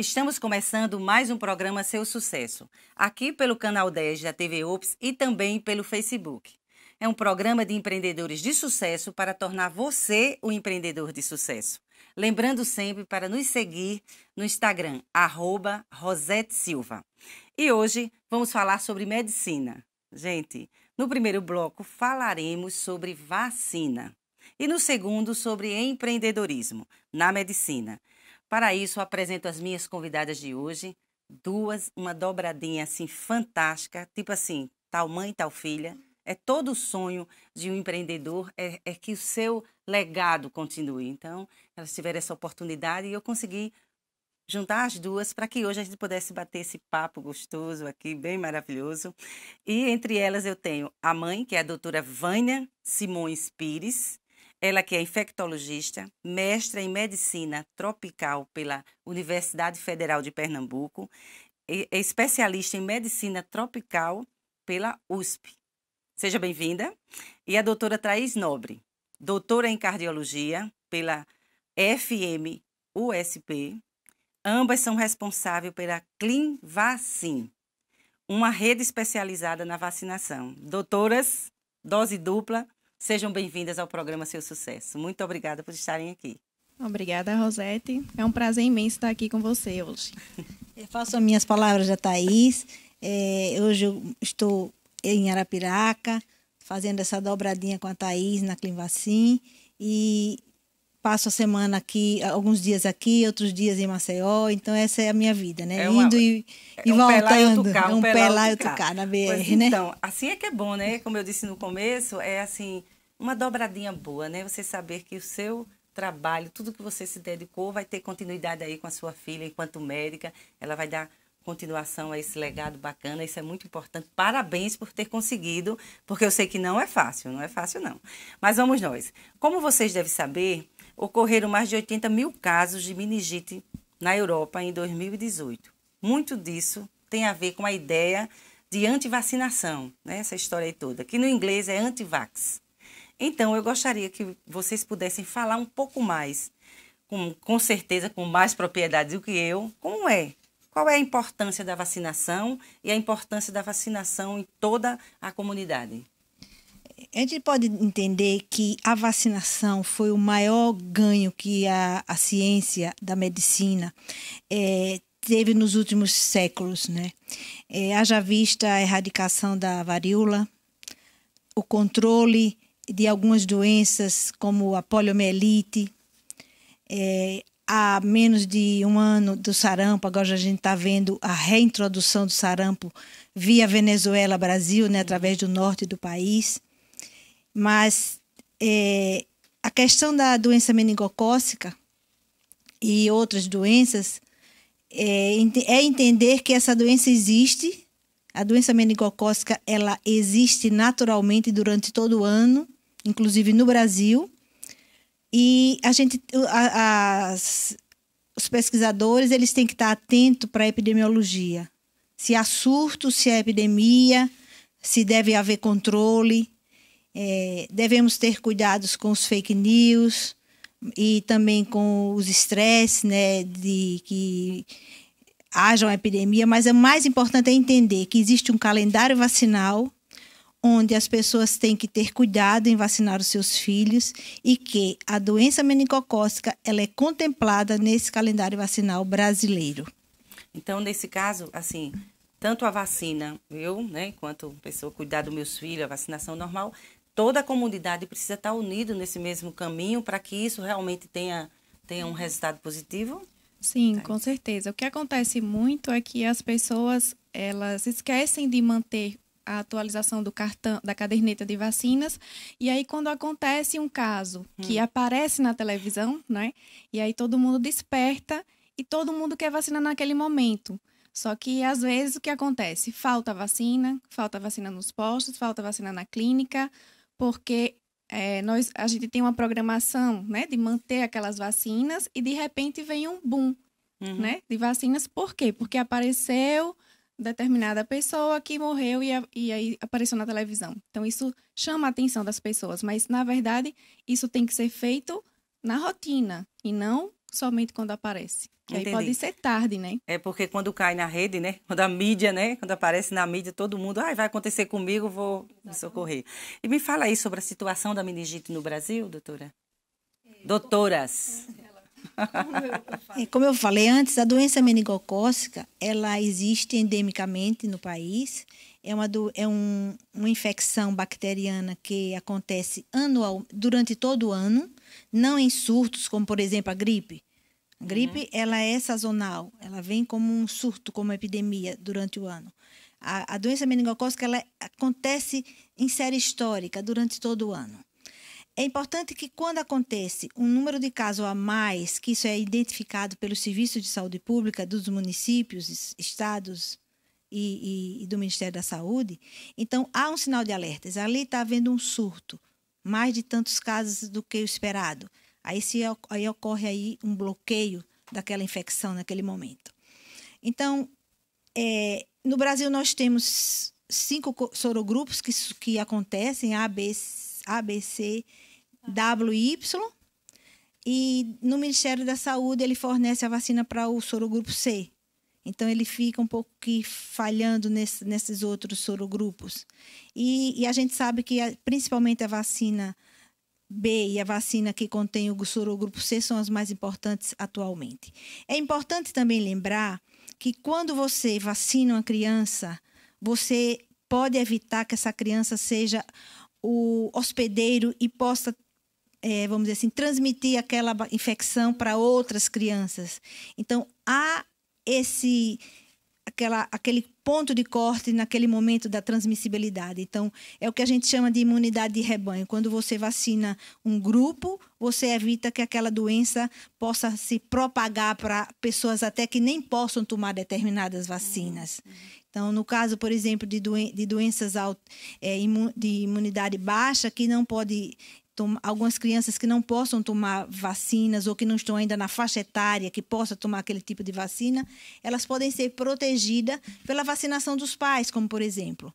Estamos começando mais um programa Seu Sucesso, aqui pelo canal 10 da TV Ops e também pelo Facebook. É um programa de empreendedores de sucesso para tornar você o empreendedor de sucesso. Lembrando sempre para nos seguir no Instagram, arroba Silva. E hoje vamos falar sobre medicina. Gente, no primeiro bloco falaremos sobre vacina e no segundo sobre empreendedorismo na medicina. Para isso, apresento as minhas convidadas de hoje, duas, uma dobradinha assim fantástica, tipo assim, tal mãe, tal filha. É todo o sonho de um empreendedor é, é que o seu legado continue. Então, elas tiveram essa oportunidade e eu consegui juntar as duas para que hoje a gente pudesse bater esse papo gostoso aqui, bem maravilhoso. E entre elas eu tenho a mãe, que é a doutora Vânia Simões Pires, ela que é infectologista, mestra em medicina tropical pela Universidade Federal de Pernambuco, e é especialista em medicina tropical pela USP. Seja bem-vinda. E a doutora Thaís Nobre, doutora em cardiologia pela FM USP. Ambas são responsáveis pela ClinVacin, uma rede especializada na vacinação. Doutoras, dose dupla, Sejam bem-vindas ao programa Seu Sucesso. Muito obrigada por estarem aqui. Obrigada, Rosete. É um prazer imenso estar aqui com você hoje. Eu faço as minhas palavras da Thaís. É, hoje eu estou em Arapiraca, fazendo essa dobradinha com a Thaís na Climvacim. E passo a semana aqui, alguns dias aqui, outros dias em Maceió. Então, essa é a minha vida, né? É uma, Indo e, é e um voltando. Pé um pé lá e outro cá, na BR, pois, né? Então, assim é que é bom, né? Como eu disse no começo, é assim, uma dobradinha boa, né? Você saber que o seu trabalho, tudo que você se dedicou, vai ter continuidade aí com a sua filha enquanto médica. Ela vai dar continuação a esse legado bacana, isso é muito importante. Parabéns por ter conseguido, porque eu sei que não é fácil, não é fácil não. Mas vamos nós. Como vocês devem saber, ocorreram mais de 80 mil casos de meningite na Europa em 2018. Muito disso tem a ver com a ideia de antivacinação, né? essa história aí toda, que no inglês é antivax. Então, eu gostaria que vocês pudessem falar um pouco mais, com, com certeza com mais propriedade do que eu, como é, qual é a importância da vacinação e a importância da vacinação em toda a comunidade a gente pode entender que a vacinação foi o maior ganho que a, a ciência da medicina é, teve nos últimos séculos, né? É, haja vista a erradicação da varíola, o controle de algumas doenças como a poliomielite, é, há menos de um ano do sarampo, agora a gente está vendo a reintrodução do sarampo via Venezuela-Brasil, né, através do norte do país. Mas é, a questão da doença meningocócica e outras doenças é, é entender que essa doença existe. A doença meningocócica ela existe naturalmente durante todo o ano, inclusive no Brasil. E a gente, a, as, os pesquisadores, eles têm que estar atentos para a epidemiologia. Se há surto, se há epidemia, se deve haver controle, é, devemos ter cuidados com os fake news e também com os estresses, né, de que haja uma epidemia, mas é mais importante é entender que existe um calendário vacinal onde as pessoas têm que ter cuidado em vacinar os seus filhos e que a doença meningocócica ela é contemplada nesse calendário vacinal brasileiro. Então, nesse caso, assim, tanto a vacina, eu, né, enquanto pessoa cuidar dos meus filhos, a vacinação normal, toda a comunidade precisa estar unida nesse mesmo caminho para que isso realmente tenha, tenha um resultado positivo? Sim, tá. com certeza. O que acontece muito é que as pessoas elas esquecem de manter a atualização do cartão da caderneta de vacinas e aí quando acontece um caso hum. que aparece na televisão, né? E aí todo mundo desperta e todo mundo quer vacina naquele momento. Só que às vezes o que acontece? Falta vacina, falta vacina nos postos, falta vacina na clínica, porque é, nós, a gente tem uma programação né, de manter aquelas vacinas e de repente vem um boom uhum. né, de vacinas. Por quê? Porque apareceu determinada pessoa que morreu e, e aí apareceu na televisão. Então, isso chama a atenção das pessoas, mas na verdade, isso tem que ser feito na rotina e não somente quando aparece. Entendi. aí pode ser tarde, né? É porque quando cai na rede, né? Quando a mídia, né? Quando aparece na mídia, todo mundo, ah, vai acontecer comigo, vou me socorrer. E me fala aí sobre a situação da meningite no Brasil, doutora. É, Doutoras. Como eu, como eu falei antes, a doença meningocócica, ela existe endemicamente no país. É, uma, do, é um, uma infecção bacteriana que acontece anual, durante todo o ano, não em surtos, como por exemplo a gripe a gripe, uhum. ela é sazonal, ela vem como um surto, como epidemia durante o ano. A, a doença meningocócica, ela acontece em série histórica durante todo o ano. É importante que quando acontece um número de casos a mais, que isso é identificado pelo Serviço de Saúde Pública dos municípios, estados e, e, e do Ministério da Saúde, então há um sinal de alerta. Ali está havendo um surto, mais de tantos casos do que o esperado. Aí, se, aí ocorre aí um bloqueio daquela infecção naquele momento. Então, é, no Brasil nós temos cinco sorogrupos que, que acontecem, A, B, A, B, C, W e Y. E no Ministério da Saúde ele fornece a vacina para o sorogrupo C. Então ele fica um pouco que falhando nesse, nesses outros sorogrupos. E, e a gente sabe que a, principalmente a vacina B e a vacina que contém o sorogrupo C são as mais importantes atualmente. É importante também lembrar que quando você vacina uma criança, você pode evitar que essa criança seja o hospedeiro e possa é, vamos dizer assim, transmitir aquela infecção para outras crianças. Então, há esse aquela, aquele ponto de corte naquele momento da transmissibilidade. Então, é o que a gente chama de imunidade de rebanho. Quando você vacina um grupo, você evita que aquela doença possa se propagar para pessoas até que nem possam tomar determinadas vacinas. Então, no caso, por exemplo, de, doen de doenças é, de imunidade baixa, que não pode algumas crianças que não possam tomar vacinas ou que não estão ainda na faixa etária que possa tomar aquele tipo de vacina, elas podem ser protegidas pela vacinação dos pais, como por exemplo,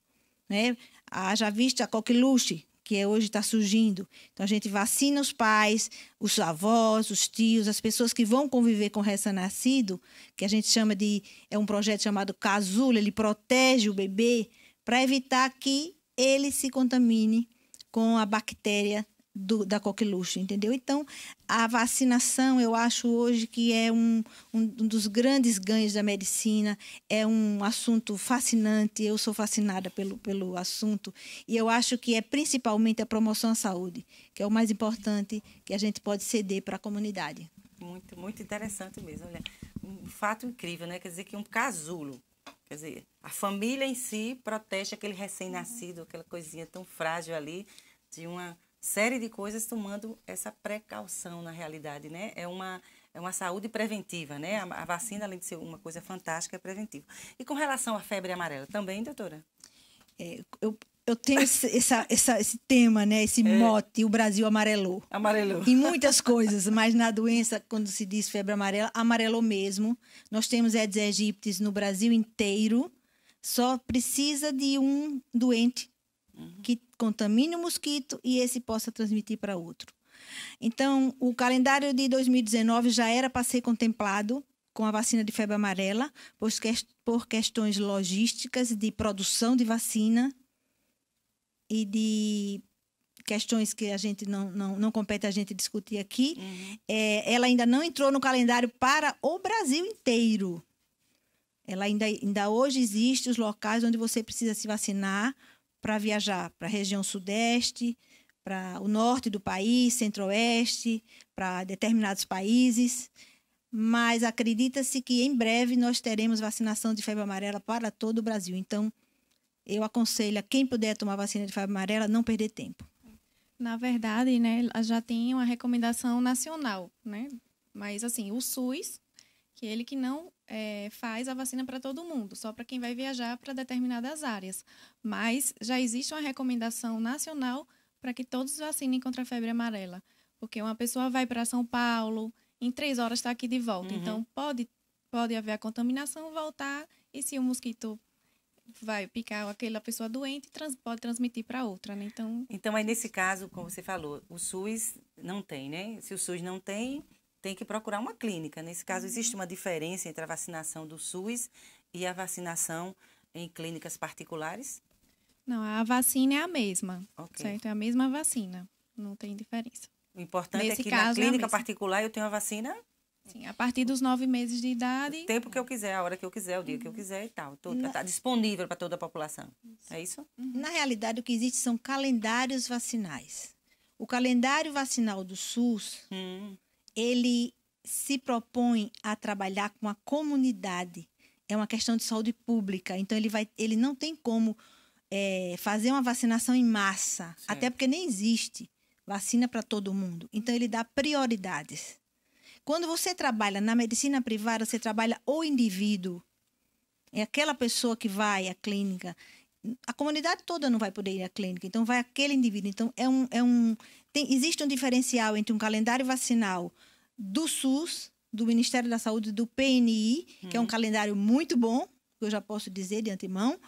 né? Haja vista a coqueluche, que é hoje está surgindo. Então, a gente vacina os pais, os avós, os tios, as pessoas que vão conviver com o recém-nascido, que a gente chama de. É um projeto chamado Casula, ele protege o bebê para evitar que ele se contamine com a bactéria do, da coqueluche, entendeu? Então, a vacinação, eu acho hoje que é um, um, dos grandes ganhos da medicina, é um assunto fascinante, eu sou fascinada pelo, pelo assunto, e eu acho que é principalmente a promoção à saúde, que é o mais importante que a gente pode ceder para a comunidade. Muito, muito interessante mesmo. Olha, um fato incrível, né? Quer dizer que um casulo, quer dizer, a família em si protege aquele recém-nascido, aquela coisinha tão frágil ali, de uma série de coisas tomando essa precaução na realidade, né? É uma é uma saúde preventiva, né? A, a vacina, além de ser uma coisa fantástica, é preventiva. E com relação à febre amarela, também, doutora? É, eu, eu tenho esse, essa, essa, esse tema, né? Esse é. mote, é. o Brasil amarelou. Amarelou. Em muitas coisas, mas na doença, quando se diz febre amarela, amarelou mesmo. Nós temos Aedes aegypti no Brasil inteiro. Só precisa de um doente que contamine o mosquito e esse possa transmitir para outro. Então, o calendário de 2019 já era para ser contemplado com a vacina de febre amarela, por questões logísticas de produção de vacina e de questões que a gente não, não, não compete a gente discutir aqui, uhum. é, ela ainda não entrou no calendário para o Brasil inteiro. Ela ainda, ainda hoje existe os locais onde você precisa se vacinar para viajar para a região sudeste, para o norte do país, centro-oeste, para determinados países. Mas acredita-se que em breve nós teremos vacinação de febre amarela para todo o Brasil. Então, eu aconselho a quem puder tomar vacina de febre amarela não perder tempo. Na verdade, né, já tem uma recomendação nacional, né? Mas assim, o SUS, que ele que não é, faz a vacina para todo mundo, só para quem vai viajar para determinadas áreas. Mas já existe uma recomendação nacional para que todos vacinem contra a febre amarela. Porque uma pessoa vai para São Paulo, em três horas está aqui de volta. Uhum. Então, pode, pode haver a contaminação, voltar, e se o mosquito vai picar aquela pessoa doente, trans, pode transmitir para outra, né? Então... Então, aí nesse caso, como você falou, o SUS não tem, né? Se o SUS não tem, tem que procurar uma clínica. Nesse caso, uhum. existe uma diferença entre a vacinação do SUS e a vacinação em clínicas particulares? Não, a vacina é a mesma, okay. certo? É a mesma vacina, não tem diferença. O importante é Nesse é que caso, na clínica é particular eu tenho a vacina... Sim, a partir dos nove meses de idade... O tempo que eu quiser, a hora que eu quiser, o dia uhum. que eu uhum. quiser e tal. Está na... Tá disponível para toda a população, isso. é isso? Uhum. Na realidade, o que existe são calendários vacinais. O calendário vacinal do SUS, hum ele se propõe a trabalhar com a comunidade. É uma questão de saúde pública. Então, ele, vai, ele não tem como é, fazer uma vacinação em massa, certo. até porque nem existe vacina para todo mundo. Então, ele dá prioridades. Quando você trabalha na medicina privada, você trabalha o indivíduo. É aquela pessoa que vai à clínica a comunidade toda não vai poder ir à clínica, então vai aquele indivíduo. Então, é um. É um tem, existe um diferencial entre um calendário vacinal do SUS, do Ministério da Saúde, do PNI, hum. que é um uhum. calendário muito bom, que eu já posso dizer de antemão,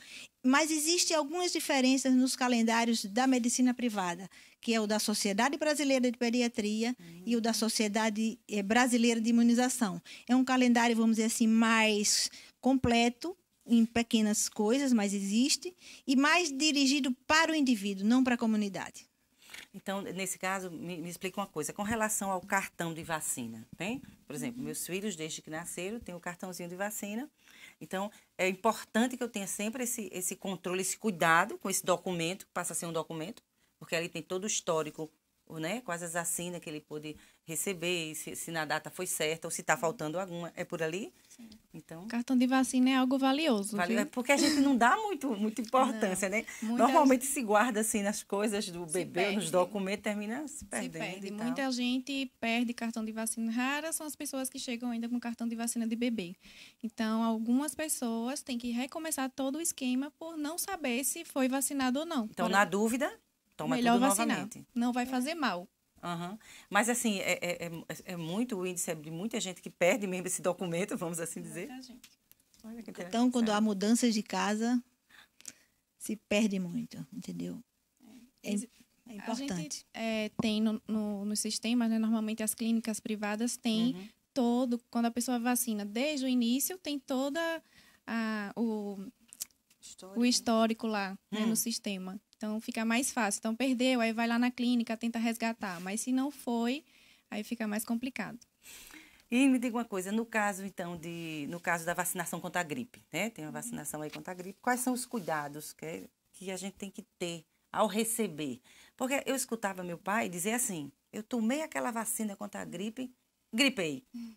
mas existem algumas diferenças nos calendários da medicina privada, que é o da Sociedade Brasileira de Pediatria hum. e o da uhum. Sociedade eh, Brasileira de Imunização. É um calendário, vamos dizer assim, mais completo, em pequenas coisas, mas existe, e mais dirigido para o indivíduo, não para a comunidade. Então, nesse caso, me, me explica uma coisa. Com relação ao cartão de vacina, bem? Por exemplo, meus filhos, desde que nasceram, têm o cartãozinho de vacina. Então, é importante que eu tenha sempre esse, esse controle, esse cuidado com esse documento, que passa a ser um documento, porque ali tem todo o histórico, né? quais as assinaturas que ele pôde receber, se, se na data foi certa ou se está faltando alguma. É por ali? Sim. Então, cartão de vacina é algo valioso. Valeu, é porque a gente não dá muito, muita importância, não, né? Muita Normalmente gente... se guarda assim nas coisas do bebê, nos documentos, termina se perdendo. Se perde. Muita gente perde cartão de vacina. Raras são as pessoas que chegam ainda com cartão de vacina de bebê. Então, algumas pessoas têm que recomeçar todo o esquema por não saber se foi vacinado ou não. Então, por... na dúvida, toma Melhor tudo vacinar. novamente. Não vai é. fazer mal. Uhum. Mas, assim, é, é, é, é, muito, o índice é de muita gente que perde mesmo esse documento, vamos assim dizer. então, quando há mudanças de casa, se perde muito, entendeu? É, é importante. É a gente tem no, no, nos sistemas, né, normalmente as clínicas privadas têm uhum. todo, quando a pessoa vacina desde o início, tem toda a, o, histórico. o histórico lá hum. né, no hum. sistema. Então fica mais fácil. Então perdeu, aí vai lá na clínica, tenta resgatar. Mas se não foi, aí fica mais complicado. E me diga uma coisa, no caso então de, no caso da vacinação contra a gripe, né? Tem uma uhum. vacinação aí contra a gripe. Quais são os cuidados que, que a gente tem que ter ao receber? Porque eu escutava meu pai dizer assim: eu tomei aquela vacina contra a gripe, gripei, uhum.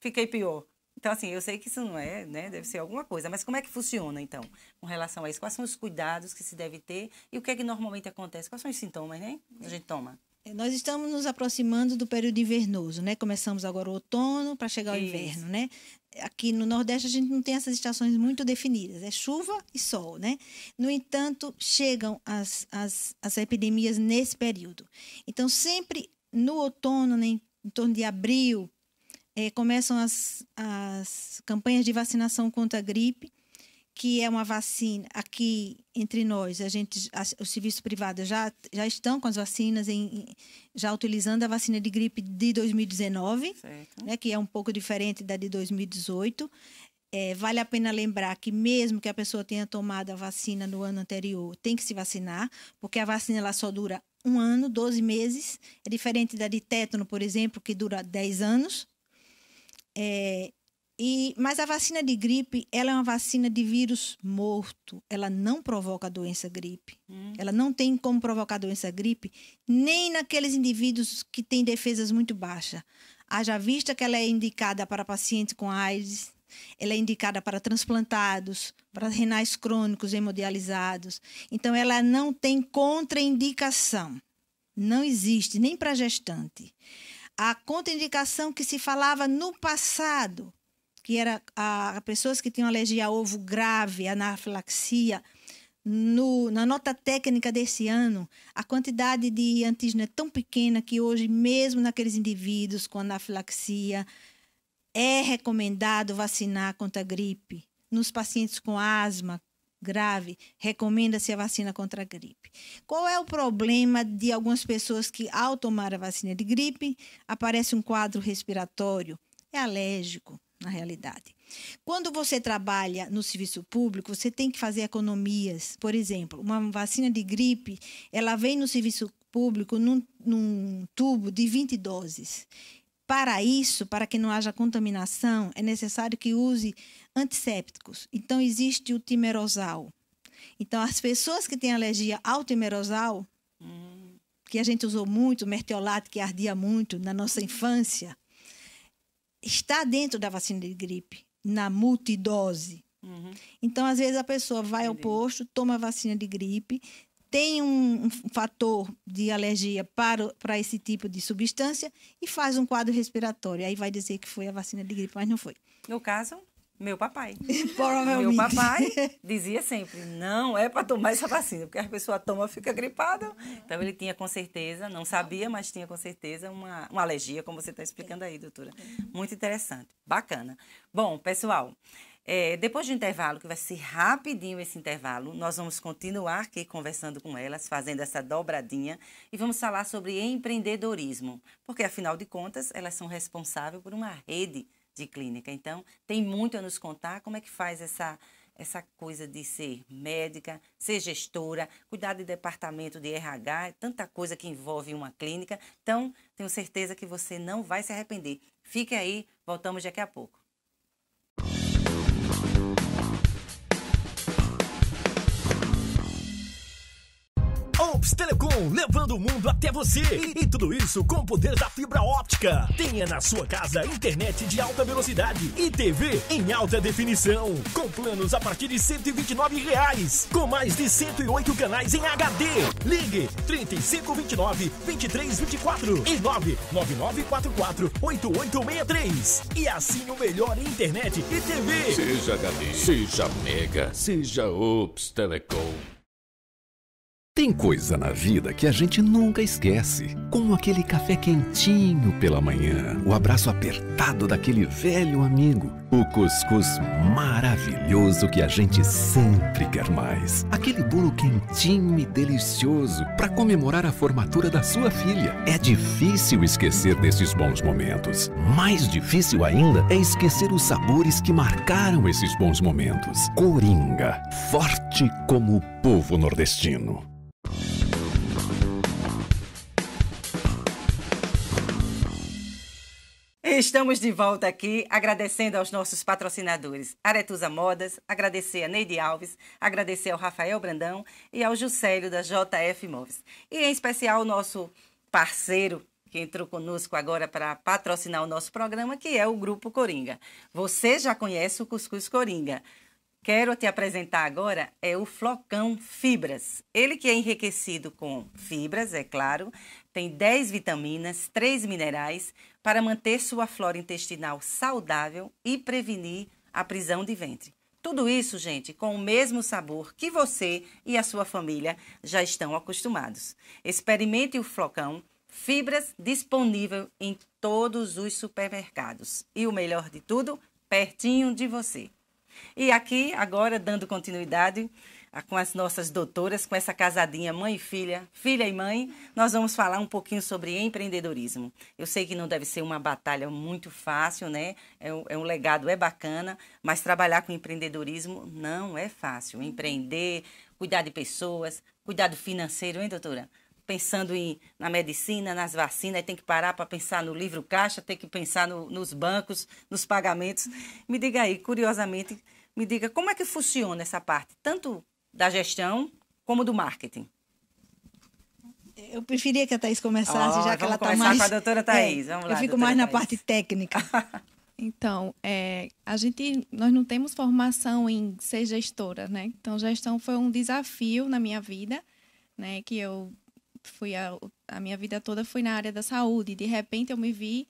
fiquei pior. Então, assim, eu sei que isso não é, né? Deve ser alguma coisa. Mas como é que funciona, então, com relação a isso? Quais são os cuidados que se deve ter e o que é que normalmente acontece? Quais são os sintomas, né? a gente toma. É, nós estamos nos aproximando do período invernoso, né? Começamos agora o outono para chegar ao isso. inverno, né? Aqui no Nordeste a gente não tem essas estações muito definidas, é chuva e sol, né? No entanto, chegam as, as, as epidemias nesse período. Então, sempre no outono, né, em torno de abril, é, começam as, as campanhas de vacinação contra a gripe, que é uma vacina aqui entre nós. A gente, a, os serviços privados já, já estão com as vacinas, em, já utilizando a vacina de gripe de 2019, certo. né, que é um pouco diferente da de 2018. É, vale a pena lembrar que mesmo que a pessoa tenha tomado a vacina no ano anterior, tem que se vacinar, porque a vacina ela só dura um ano, 12 meses. É diferente da de tétano, por exemplo, que dura 10 anos. É, e, mas a vacina de gripe, ela é uma vacina de vírus morto. Ela não provoca doença gripe. Hum. Ela não tem como provocar doença gripe, nem naqueles indivíduos que têm defesas muito baixas. Haja vista que ela é indicada para pacientes com AIDS, ela é indicada para transplantados, para renais crônicos, hemodializados. Então, ela não tem contraindicação. Não existe, nem para gestante a contraindicação que se falava no passado, que era a, a pessoas que tinham alergia a ovo grave, anafilaxia, no, na nota técnica desse ano, a quantidade de antígeno é tão pequena que hoje, mesmo naqueles indivíduos com anafilaxia, é recomendado vacinar contra a gripe. Nos pacientes com asma, grave, recomenda-se a vacina contra a gripe. Qual é o problema de algumas pessoas que, ao tomar a vacina de gripe, aparece um quadro respiratório? É alérgico, na realidade. Quando você trabalha no serviço público, você tem que fazer economias. Por exemplo, uma vacina de gripe, ela vem no serviço público num, num tubo de 20 doses. Para isso, para que não haja contaminação, é necessário que use antissépticos. Então, existe o timerosal. Então, as pessoas que têm alergia ao timerosal, que a gente usou muito, mertiolato, que ardia muito na nossa infância, está dentro da vacina de gripe, na multidose. Uhum. Então, às vezes, a pessoa vai ao posto, toma a vacina de gripe, tem um, um fator de alergia para, para esse tipo de substância e faz um quadro respiratório. Aí vai dizer que foi a vacina de gripe, mas não foi. No caso, meu papai. Meu papai dizia sempre: não é para tomar essa vacina, porque a pessoa toma fica gripada. Então ele tinha com certeza, não sabia, mas tinha com certeza uma, uma alergia, como você está explicando aí, doutora. Muito interessante, bacana. Bom, pessoal, é, depois do intervalo, que vai ser rapidinho esse intervalo, nós vamos continuar aqui conversando com elas, fazendo essa dobradinha e vamos falar sobre empreendedorismo, porque afinal de contas elas são responsáveis por uma rede de clínica. Então, tem muito a nos contar como é que faz essa essa coisa de ser médica, ser gestora, cuidar de departamento de RH, tanta coisa que envolve uma clínica. Então, tenho certeza que você não vai se arrepender. Fique aí, voltamos daqui a pouco. Telecom, levando o mundo até você. E, e tudo isso com o poder da fibra óptica. Tenha na sua casa internet de alta velocidade e TV em alta definição. Com planos a partir de R$ 129, reais, com mais de 108 canais em HD. Ligue 3529 2324 e 99944 8863. E assine o melhor em internet e TV. Seja HD, seja Mega, seja Ops Telecom. Tem coisa na vida que a gente nunca esquece, como aquele café quentinho pela manhã, o abraço apertado daquele velho amigo, o cuscuz maravilhoso que a gente sempre quer mais, aquele bolo quentinho e delicioso para comemorar a formatura da sua filha. É difícil esquecer desses bons momentos. Mais difícil ainda é esquecer os sabores que marcaram esses bons momentos. Coringa, forte como o povo nordestino. Estamos de volta aqui agradecendo aos nossos patrocinadores Aretusa Modas, agradecer a Neide Alves, agradecer ao Rafael Brandão e ao Juscelio da JF Imóveis. E em especial o nosso parceiro que entrou conosco agora para patrocinar o nosso programa, que é o Grupo Coringa. Você já conhece o Cuscuz Coringa quero te apresentar agora é o flocão fibras. Ele que é enriquecido com fibras, é claro, tem 10 vitaminas, 3 minerais para manter sua flora intestinal saudável e prevenir a prisão de ventre. Tudo isso, gente, com o mesmo sabor que você e a sua família já estão acostumados. Experimente o flocão fibras disponível em todos os supermercados. E o melhor de tudo, pertinho de você. E aqui, agora, dando continuidade com as nossas doutoras, com essa casadinha mãe e filha, filha e mãe, nós vamos falar um pouquinho sobre empreendedorismo. Eu sei que não deve ser uma batalha muito fácil, né? É um, é um legado, é bacana, mas trabalhar com empreendedorismo não é fácil. Empreender, cuidar de pessoas, cuidado financeiro, hein, doutora? pensando em, na medicina, nas vacinas, tem que parar para pensar no livro caixa, tem que pensar no, nos bancos, nos pagamentos. Me diga aí, curiosamente, me diga como é que funciona essa parte, tanto da gestão como do marketing. Eu preferia que a Thaís começasse, oh, já que ela está mais... com a doutora é, Thaís. É, vamos lá, eu fico mais na Thaís. parte técnica. Então, é, a gente, nós não temos formação em ser gestora, né? Então, gestão foi um desafio na minha vida, né? Que eu fui a, a minha vida toda foi na área da saúde. De repente eu me vi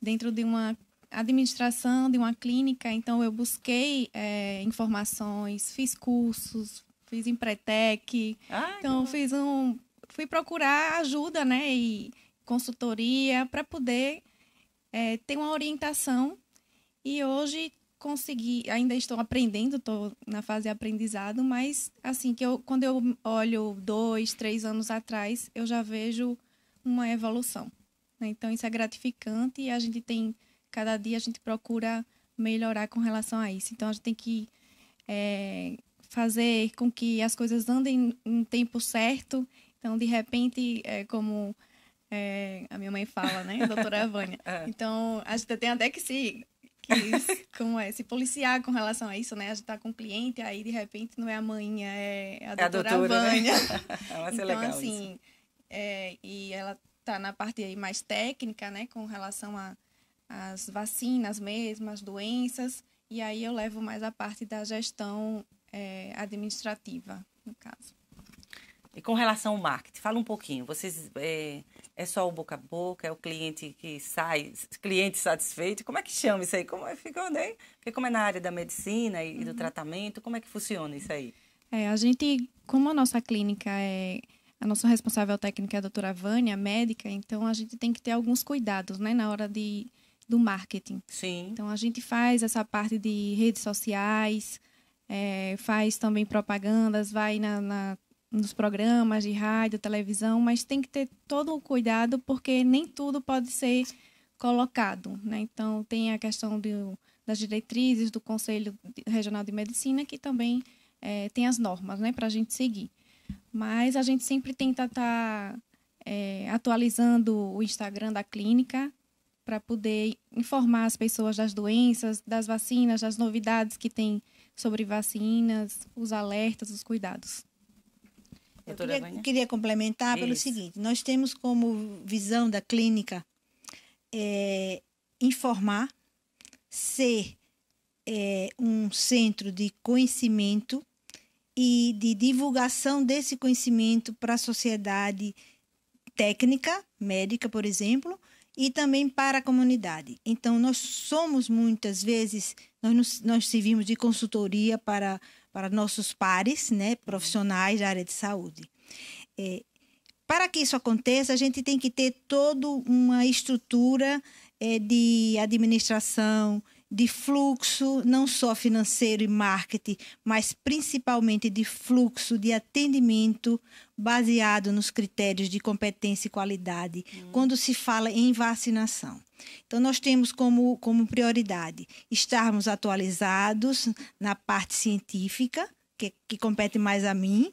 dentro de uma administração de uma clínica, então eu busquei é, informações, fiz cursos, fiz empretec, então fiz um, fui procurar ajuda, né, e consultoria para poder é, ter uma orientação. E hoje consegui, ainda estou aprendendo, estou na fase de aprendizado, mas assim que eu, quando eu olho dois, três anos atrás, eu já vejo uma evolução. Né? Então isso é gratificante e a gente tem cada dia a gente procura melhorar com relação a isso. Então a gente tem que é, fazer com que as coisas andem um tempo certo. Então de repente, é, como é, a minha mãe fala, né, doutora Vânia. É. Então a gente tem até que se que, como é, se policiar com relação a isso, né? A gente tá com um cliente, aí de repente não é a manhinha, é, é a doutora, é a doutora né? Vânia. Né? então, é legal assim, é, e ela tá na parte aí mais técnica, né? Com relação a as vacinas mesmo, as doenças, e aí eu levo mais a parte da gestão é, administrativa, no caso. E com relação ao marketing, fala um pouquinho. Vocês é, é só o boca a boca, é o cliente que sai, cliente satisfeito. Como é que chama isso aí? Como é, ficou, né? Porque como é na área da medicina e, uhum. do tratamento, como é que funciona isso aí? É, a gente, como a nossa clínica é a nossa responsável técnica é a doutora Vânia, médica, então a gente tem que ter alguns cuidados, né, na hora de, do marketing. Sim. Então a gente faz essa parte de redes sociais, é, faz também propagandas, vai na, na nos programas de rádio, televisão, mas tem que ter todo o cuidado porque nem tudo pode ser colocado, né? Então tem a questão do, das diretrizes do Conselho Regional de Medicina que também é, tem as normas, né, para a gente seguir. Mas a gente sempre tenta estar tá, é, atualizando o Instagram da clínica para poder informar as pessoas das doenças, das vacinas, das novidades que tem sobre vacinas, os alertas, os cuidados. Eu queria, queria, complementar Isso. pelo seguinte: nós temos como visão da clínica é, informar, ser é, um centro de conhecimento e de divulgação desse conhecimento para a sociedade técnica, médica, por exemplo, e também para a comunidade. Então, nós somos muitas vezes, nós, nos, nós servimos de consultoria para para nossos pares, né, profissionais da área de saúde. É, para que isso aconteça, a gente tem que ter toda uma estrutura é, de administração, de fluxo, não só financeiro e marketing, mas principalmente de fluxo de atendimento baseado nos critérios de competência e qualidade, hum. quando se fala em vacinação. Então, nós temos como, como prioridade estarmos atualizados na parte científica, que, que compete mais a mim.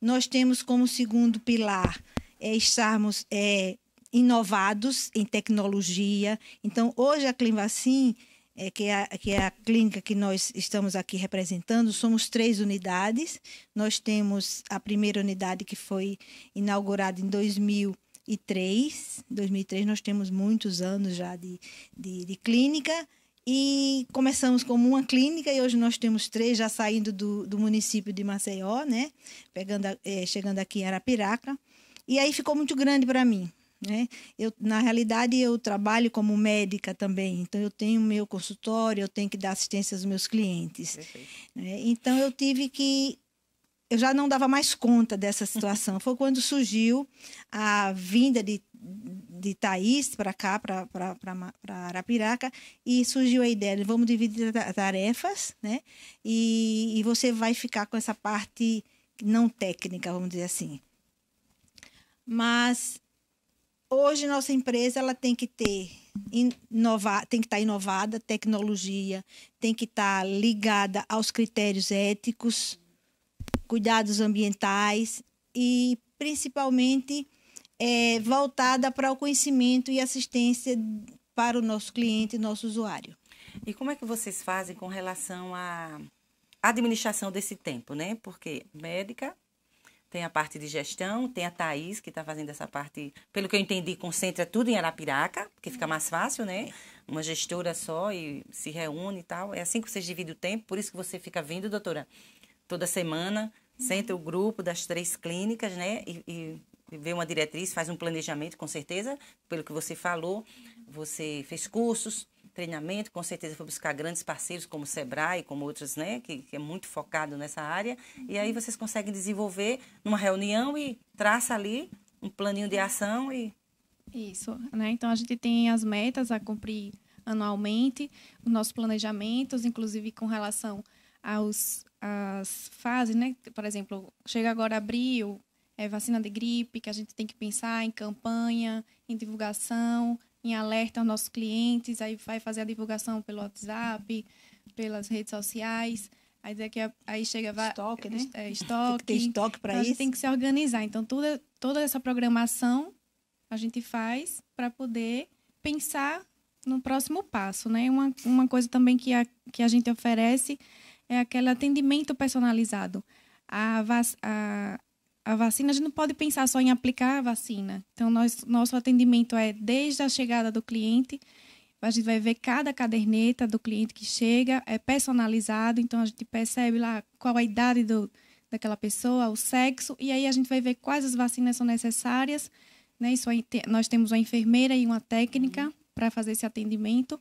Nós temos como segundo pilar é estarmos é, inovados em tecnologia. Então, hoje a Climvacin é, que, é a, que é a clínica que nós estamos aqui representando. Somos três unidades. Nós temos a primeira unidade que foi inaugurada em 2003. 2003 nós temos muitos anos já de, de, de clínica. E começamos como uma clínica e hoje nós temos três já saindo do, do município de Maceió, né? Pegando, é, chegando aqui em Arapiraca. E aí ficou muito grande para mim. Né? Eu, na realidade, eu trabalho como médica também, então eu tenho meu consultório, eu tenho que dar assistência aos meus clientes. Né? Então eu tive que. Eu já não dava mais conta dessa situação. Foi quando surgiu a vinda de, de Thaís para cá, para Arapiraca, e surgiu a ideia de vamos dividir tarefas, né? E, e você vai ficar com essa parte não técnica, vamos dizer assim. Mas Hoje nossa empresa ela tem que ter inovar, tem que estar tá inovada, tecnologia, tem que estar tá ligada aos critérios éticos, cuidados ambientais e principalmente é, voltada para o conhecimento e assistência para o nosso cliente, nosso usuário. E como é que vocês fazem com relação à administração desse tempo, né? Porque médica tem a parte de gestão, tem a Thaís, que está fazendo essa parte, pelo que eu entendi, concentra tudo em Arapiraca, que fica mais fácil, né? Uma gestora só e se reúne e tal. É assim que vocês dividem o tempo, por isso que você fica vindo, doutora, toda semana, senta o grupo das três clínicas, né? E, e vê uma diretriz, faz um planejamento, com certeza, pelo que você falou. Você fez cursos, treinamento, com certeza foi buscar grandes parceiros como o Sebrae, como outros, né, que, que é muito focado nessa área, e aí uhum. vocês conseguem desenvolver numa reunião e traça ali um planinho de ação e isso, né? Então a gente tem as metas a cumprir anualmente, os nossos planejamentos, inclusive com relação aos as fases, né? Por exemplo, chega agora abril, é vacina de gripe, que a gente tem que pensar em campanha, em divulgação, em alerta aos nossos clientes, aí vai fazer a divulgação pelo WhatsApp, pelas redes sociais. Aí, daqui a, aí chega. Estoque, né? É, é estoque. Tem estoque para então, isso. A gente tem que se organizar. Então, toda, toda essa programação a gente faz para poder pensar no próximo passo, né? Uma, uma coisa também que a, que a gente oferece é aquele atendimento personalizado. A, a, a vacina, a gente não pode pensar só em aplicar a vacina. Então, nós, nosso atendimento é desde a chegada do cliente, a gente vai ver cada caderneta do cliente que chega, é personalizado, então a gente percebe lá qual a idade do, daquela pessoa, o sexo, e aí a gente vai ver quais as vacinas são necessárias. Né? Isso aí, nós temos uma enfermeira e uma técnica uhum. para fazer esse atendimento.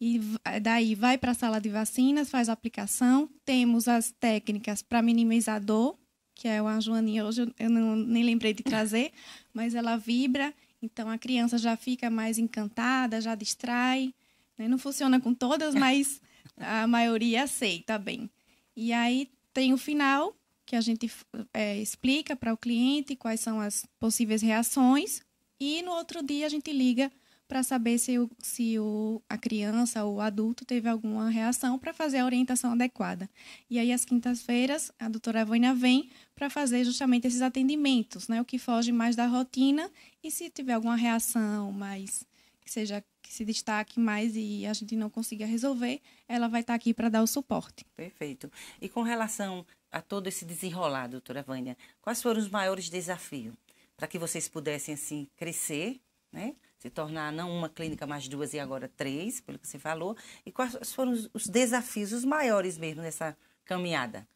E é, daí vai para a sala de vacinas, faz a aplicação. Temos as técnicas para minimizar dor, que é uma joaninha hoje, eu não, nem lembrei de trazer, mas ela vibra, então a criança já fica mais encantada, já distrai. Né? Não funciona com todas, mas a maioria aceita bem. E aí tem o final, que a gente é, explica para o cliente quais são as possíveis reações, e no outro dia a gente liga para saber se, o, se o, a criança ou o adulto teve alguma reação para fazer a orientação adequada. E aí, às quintas-feiras, a doutora Vânia vem para fazer justamente esses atendimentos, né? o que foge mais da rotina, e se tiver alguma reação mais que seja que se destaque mais e a gente não consiga resolver, ela vai estar tá aqui para dar o suporte. Perfeito. E com relação a todo esse desenrolar, doutora Vânia, quais foram os maiores desafios para que vocês pudessem assim crescer, né? se tornar não uma clínica, mais duas e agora três, pelo que você falou. E quais foram os, desafios, os maiores mesmo nessa caminhada?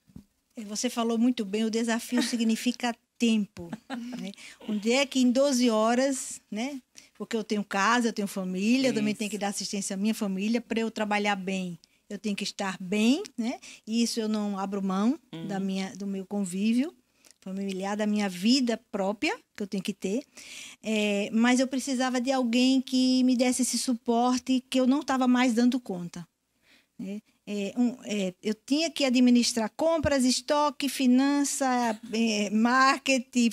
É, você falou muito bem, o desafio significa tempo. Né? Onde é que em 12 horas, né? Porque eu tenho casa, eu tenho família, eu também tenho que dar assistência à minha família para eu trabalhar bem. Eu tenho que estar bem, né? E isso eu não abro mão uhum. da minha, do meu convívio familiar, da minha vida própria, que eu tenho que ter. É, mas eu precisava de alguém que me desse esse suporte que eu não estava mais dando conta. Né? É, um, é, eu tinha que administrar compras, estoque, finança, é, marketing,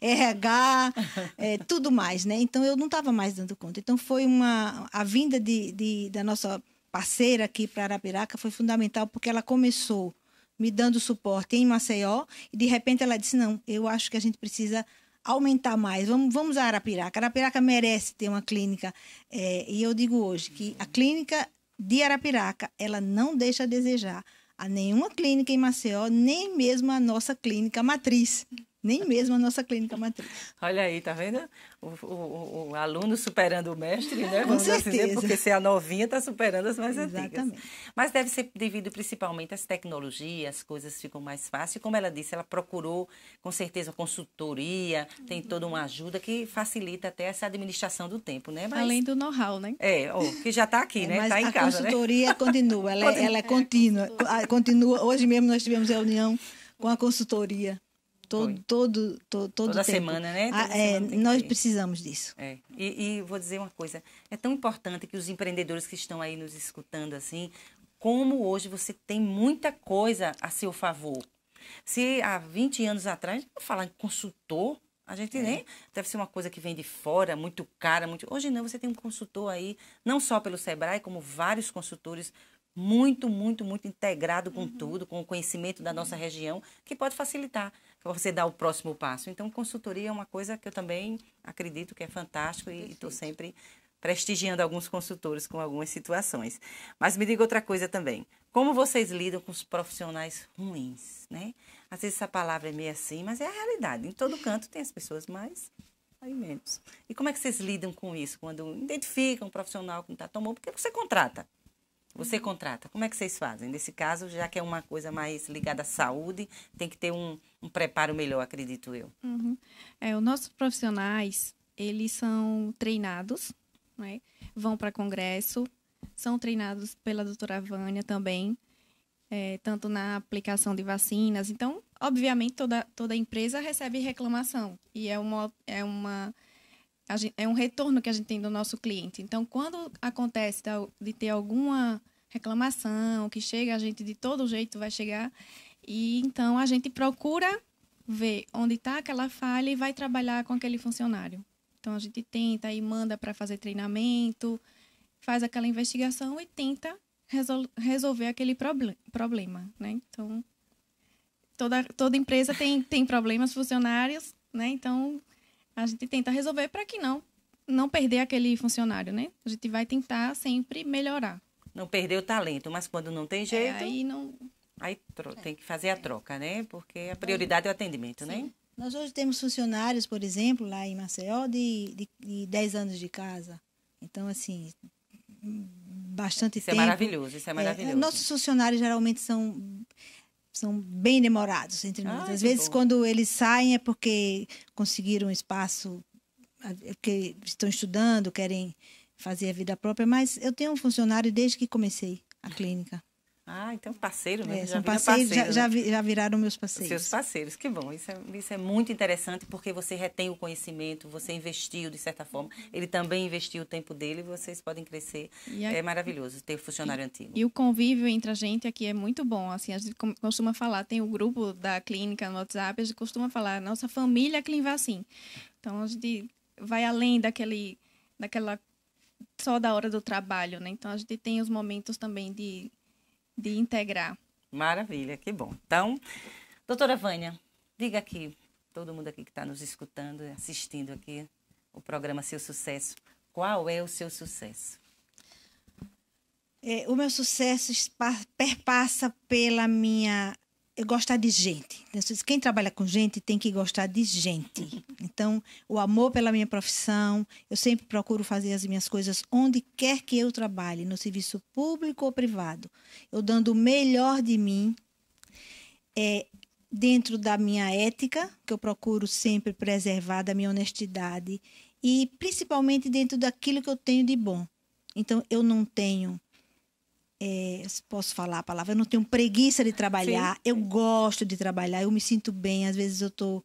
RH, é, tudo mais, né? Então eu não estava mais dando conta. Então foi uma a vinda de, de da nossa parceira aqui para Arapiraca foi fundamental porque ela começou me dando suporte em Maceió, e de repente ela disse: Não, eu acho que a gente precisa aumentar mais, vamos, vamos a Arapiraca. Arapiraca merece ter uma clínica. É, e eu digo hoje que a clínica de Arapiraca, ela não deixa a desejar a nenhuma clínica em Maceió, nem mesmo a nossa clínica matriz nem mesmo a nossa clínica matriz. Olha aí, tá vendo? O, o, o aluno superando o mestre, né? Vamos Com assim, né? certeza. Dizer, porque se é a novinha está superando as mais Exatamente. antigas. Mas deve ser devido principalmente às tecnologias, as coisas ficam mais fáceis. Como ela disse, ela procurou com certeza consultoria, uhum. tem toda uma ajuda que facilita até essa administração do tempo, né? Mas, Além do know-how, né? É, ó, que já está aqui, é, né? Está em casa, A né? consultoria né? continua, ela, é, ela é contínua. É, ah, continua. Hoje mesmo nós tivemos reunião com a consultoria todo, todo, todo, todo Toda tempo. semana, né? Toda ah, é, semana é, nós precisamos disso. É. E, e vou dizer uma coisa, é tão importante que os empreendedores que estão aí nos escutando assim, como hoje você tem muita coisa a seu favor. Se há 20 anos atrás, não falar em consultor, a gente é. nem. Deve ser uma coisa que vem de fora, muito cara. Muito... Hoje não, você tem um consultor aí, não só pelo Sebrae, como vários consultores muito, muito, muito integrado com uhum. tudo, com o conhecimento da nossa uhum. região, que pode facilitar para você dar o próximo passo. Então, consultoria é uma coisa que eu também acredito que é fantástico e estou sempre prestigiando alguns consultores com algumas situações. Mas me diga outra coisa também. Como vocês lidam com os profissionais ruins, né? Às vezes essa palavra é meio assim, mas é a realidade. Em todo canto tem as pessoas mais aí menos. E como é que vocês lidam com isso? Quando identificam um profissional que não está tão bom, por que você contrata? Você contrata. Como é que vocês fazem? Nesse caso, já que é uma coisa mais ligada à saúde, tem que ter um, um preparo melhor, acredito eu. Uhum. É, os nossos profissionais, eles são treinados, né? vão para congresso, são treinados pela doutora Vânia também, é, tanto na aplicação de vacinas. Então, obviamente, toda, toda empresa recebe reclamação. E é uma, é uma Gente, é um retorno que a gente tem do nosso cliente. Então, quando acontece de ter alguma reclamação que chega a gente de todo jeito vai chegar e então a gente procura ver onde está aquela falha e vai trabalhar com aquele funcionário. Então a gente tenta e manda para fazer treinamento, faz aquela investigação e tenta resol resolver aquele proble problema, né? Então toda toda empresa tem tem problemas funcionários, né? Então a gente tenta resolver para que não não perder aquele funcionário, né? A gente vai tentar sempre melhorar. Não perder o talento, mas quando não tem é, jeito. É, aí não. Aí tem que fazer a é. troca, né? Porque a prioridade é o atendimento, né? Sim. né? Nós hoje temos funcionários, por exemplo, lá em Maceió, de, de, de 10 anos de casa. Então, assim, bastante isso é tempo. Isso é maravilhoso, isso é maravilhoso. É, nossos funcionários geralmente são são bem demorados entre nós. Às vezes, bom. quando eles saem, é porque conseguiram um espaço, porque estão estudando, querem fazer a vida própria. Mas eu tenho um funcionário desde que comecei a clínica. Ah, então parceiro né? É, já, parceiros, parceiro, já, né? já, viraram meus parceiros. Seus parceiros, que bom. Isso é, isso é muito interessante porque você retém o conhecimento, você investiu de certa forma. Ele também investiu o tempo dele e vocês podem crescer. A... É maravilhoso ter funcionário e, antigo. E o convívio entre a gente aqui é muito bom. Assim, a gente costuma falar, tem o grupo da clínica no WhatsApp, a gente costuma falar, nossa família assim. Então a gente vai além daquele, daquela só da hora do trabalho, né? Então a gente tem os momentos também de de integrar. Maravilha, que bom. Então, doutora Vânia, diga aqui, todo mundo aqui que está nos escutando, assistindo aqui o programa Seu Sucesso, qual é o seu sucesso? É, o meu sucesso perpassa pela minha eu é gostar de gente. Né? Quem trabalha com gente tem que gostar de gente. Então, o amor pela minha profissão, eu sempre procuro fazer as minhas coisas onde quer que eu trabalhe, no serviço público ou privado. Eu dando o melhor de mim, é, dentro da minha ética, que eu procuro sempre preservar, da minha honestidade, e principalmente dentro daquilo que eu tenho de bom. Então, eu não tenho é, posso falar a palavra, eu não tenho preguiça de trabalhar, Sim. eu gosto de trabalhar, eu me sinto bem, às vezes eu tô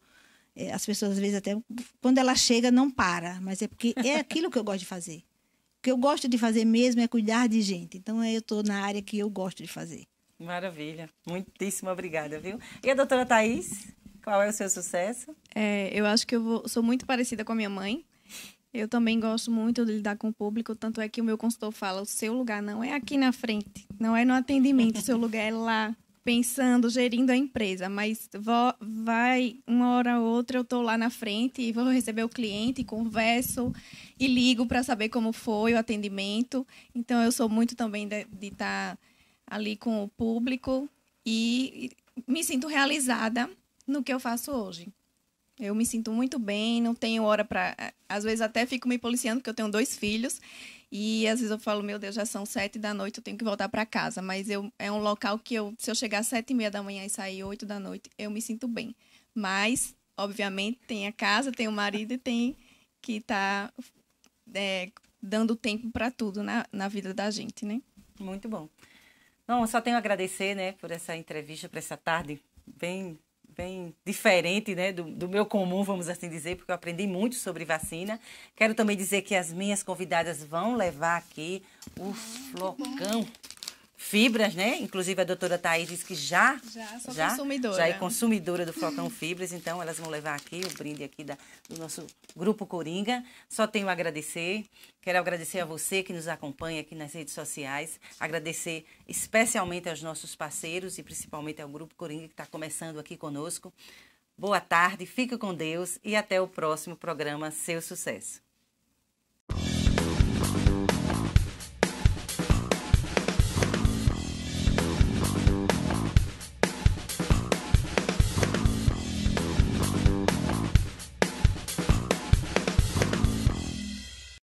é, as pessoas às vezes até quando ela chega não para, mas é porque é aquilo que eu gosto de fazer. O que eu gosto de fazer mesmo é cuidar de gente. Então é, eu estou na área que eu gosto de fazer. Maravilha. Muitíssimo obrigada, viu? E a doutora Thaís, qual é o seu sucesso? É, eu acho que eu vou, sou muito parecida com a minha mãe. Eu também gosto muito de lidar com o público, tanto é que o meu consultor fala: o seu lugar não é aqui na frente, não é no atendimento, o seu lugar é lá, pensando, gerindo a empresa. Mas vou, vai, uma hora ou outra, eu estou lá na frente e vou receber o cliente, converso e ligo para saber como foi o atendimento. Então, eu sou muito também de estar tá ali com o público e me sinto realizada no que eu faço hoje. Eu me sinto muito bem, não tenho hora para. É, às vezes até fico me policiando, porque eu tenho dois filhos. E às vezes eu falo, meu Deus, já são sete da noite, eu tenho que voltar para casa. Mas eu, é um local que eu, se eu chegar às sete e meia da manhã e sair oito da noite, eu me sinto bem. Mas, obviamente, tem a casa, tem o marido e tem que estar tá, é, dando tempo para tudo na, na vida da gente, né? Muito bom. Não, só tenho a agradecer, né, por essa entrevista, por essa tarde bem bem diferente né, do, do, meu comum, vamos assim dizer, porque eu aprendi muito sobre vacina. Quero também dizer que as minhas convidadas vão levar aqui o ah, flocão fibras, né? Inclusive a doutora Thaís disse que já já, já, consumidora. já é consumidora do Flocão Fibras, então elas vão levar aqui o brinde aqui da, do nosso grupo Coringa. Só tenho a agradecer. Quero agradecer a você que nos acompanha aqui nas redes sociais, agradecer especialmente aos nossos parceiros e principalmente ao grupo Coringa que está começando aqui conosco. Boa tarde, fique com Deus e até o próximo programa Seu Sucesso.